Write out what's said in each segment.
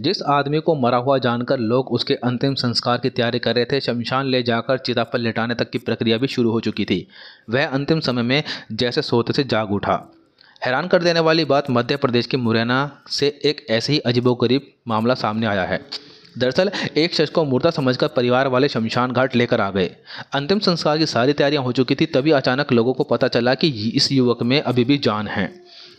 जिस आदमी को मरा हुआ जानकर लोग उसके अंतिम संस्कार की तैयारी कर रहे थे शमशान ले जाकर चिता पर लिटाने तक की प्रक्रिया भी शुरू हो चुकी थी वह अंतिम समय में जैसे सोते से जाग उठा हैरान कर देने वाली बात मध्य प्रदेश के मुरैना से एक ऐसे ही अजीबोगरीब मामला सामने आया है दरअसल एक शख्स को मुर्दा समझकर परिवार वाले शमशान घाट लेकर आ गए अंतिम संस्कार की सारी तैयारियां हो चुकी थी तभी अचानक लोगों को पता चला कि इस युवक में अभी भी जान है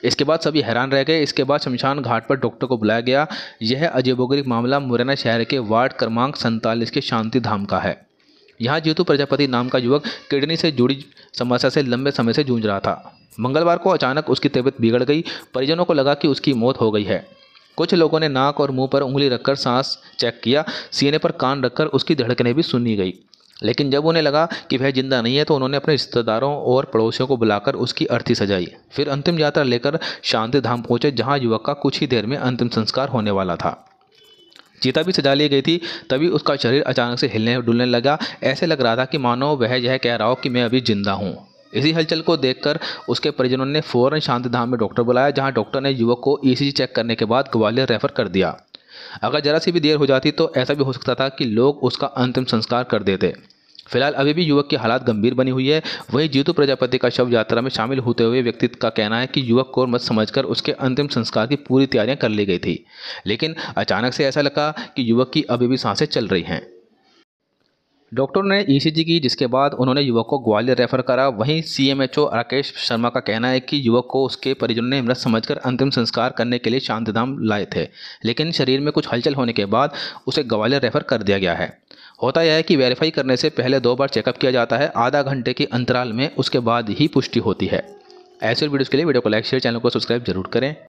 इसके बाद सभी हैरान रह गए इसके बाद शमशान घाट पर डॉक्टर को बुलाया गया यह अजीबोगरीब मामला मुरैना शहर के वार्ड क्रमांक सैंतालीस के शांति धाम का है यहाँ जीतू प्रजापति नाम का युवक किडनी से जुड़ी समस्या से लंबे समय से जूझ रहा था मंगलवार को अचानक उसकी तबीयत बिगड़ गई परिजनों को लगा कि उसकी मौत हो गई है कुछ लोगों ने नाक और मुंह पर उंगली रखकर सांस चेक किया सीने पर कान रखकर उसकी धड़कने भी सुनी गई लेकिन जब उन्हें लगा कि वह जिंदा नहीं है तो उन्होंने अपने रिश्तेदारों और पड़ोसियों को बुलाकर उसकी अर्थी सजाई फिर अंतिम यात्रा लेकर शांति धाम पहुंचे जहां युवक का कुछ ही देर में अंतिम संस्कार होने वाला था चीता भी सजा ली गई थी तभी उसका शरीर अचानक से हिलने डुलने लगा ऐसे लग रहा था कि मानो वह यह कह रहा हो कि मैं अभी जिंदा हूँ इसी हलचल को देखकर उसके परिजनों ने फौरन शांति धाम में डॉक्टर बुलाया जहां डॉक्टर ने युवक को ईसीजी e चेक करने के बाद ग्वालियर रेफर कर दिया अगर ज़रा सी भी देर हो जाती तो ऐसा भी हो सकता था कि लोग उसका अंतिम संस्कार कर देते फिलहाल अभी भी युवक की हालात गंभीर बनी हुई है वहीं जीतू प्रजापति का शव यात्रा में शामिल होते हुए व्यक्ति का कहना है कि युवक को मत समझकर उसके अंतिम संस्कार की पूरी तैयारियां कर ली गई थी लेकिन अचानक से ऐसा लगा कि युवक की अभी भी सांसें चल रही हैं डॉक्टर ने ईसीजी e की जिसके बाद उन्होंने युवक को ग्वालियर रेफर करा वहीं सीएमएचओ राकेश शर्मा का कहना है कि युवक को उसके परिजनों ने मृत समझकर अंतिम संस्कार करने के लिए शांतिधाम लाए थे लेकिन शरीर में कुछ हलचल होने के बाद उसे ग्वालियर रेफर कर दिया गया है होता यह है कि वेरीफाई करने से पहले दो बार चेकअप किया जाता है आधा घंटे के अंतराल में उसके बाद ही पुष्टि होती है ऐसे वीडियोज़ के लिए वीडियो को लाइक शेयर चैनल को सब्सक्राइब जरूर करें